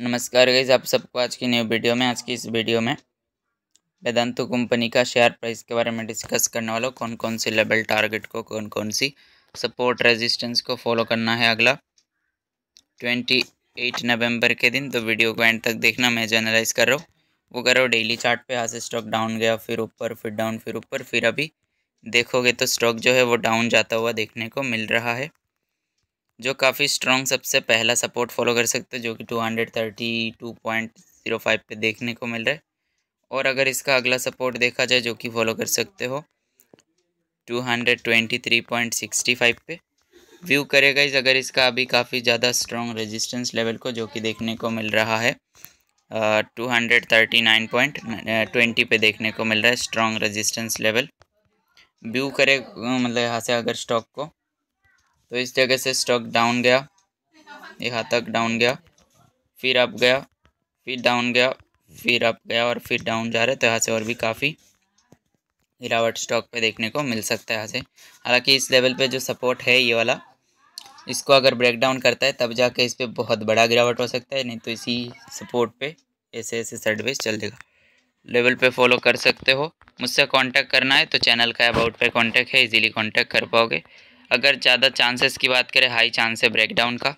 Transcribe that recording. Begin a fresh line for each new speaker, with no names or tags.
नमस्कार गईज आप सबको आज की न्यू वीडियो में आज की इस वीडियो में वेदांतु कंपनी का शेयर प्राइस के बारे में डिस्कस करने वाला कौन कौन सी लेवल टारगेट को कौन कौन सी सपोर्ट रेजिस्टेंस को फॉलो करना है अगला ट्वेंटी एट नवम्बर के दिन तो वीडियो को एंड तक देखना मैं जो कर रहा हूँ वो कर रहा हूँ डेली चार्ट पे यहाँ से स्टॉक डाउन गया फिर ऊपर फिर डाउन फिर ऊपर फिर अभी देखोगे तो स्टॉक जो है वो डाउन जाता हुआ देखने को मिल रहा है जो काफ़ी स्ट्रॉन्ग सबसे पहला सपोर्ट फॉलो कर सकते हो जो कि two hundred thirty two point zero five पर देखने को मिल रहा है और अगर इसका अगला सपोर्ट देखा जाए जो कि फॉलो कर सकते हो two hundred twenty three point sixty five पे व्यू करेगा इस अगर इसका अभी काफ़ी ज़्यादा स्ट्रॉन्ग रेजिस्टेंस लेवल को जो कि देखने को मिल रहा है two hundred thirty nine point twenty पे देखने को मिल रहा है स्ट्रॉन्ग रजिस्टेंस लेवल व्यू करे मतलब यहाँ से अगर स्टॉक को तो इस जगह से स्टॉक डाउन गया यहाँ तक डाउन गया फिर अप गया फिर डाउन गया फिर अप गया और फिर डाउन जा रहे तो यहाँ से और भी काफ़ी गिरावट स्टॉक पे देखने को मिल सकता है यहाँ से हालांकि इस लेवल पे जो सपोर्ट है ये वाला इसको अगर ब्रेक डाउन करता है तब जाके इस पर बहुत बड़ा गिरावट हो सकता है नहीं तो इसी सपोर्ट पर ऐसे ऐसे सर्डवेज चल देगा लेवल पर फॉलो कर सकते हो मुझसे कॉन्टैक्ट करना है तो चैनल का अबाउट पर कॉन्टैक्ट है ईजिली कॉन्टैक्ट कर पाओगे अगर ज़्यादा चांसेस की बात करें हाई चांस है ब्रेकडाउन का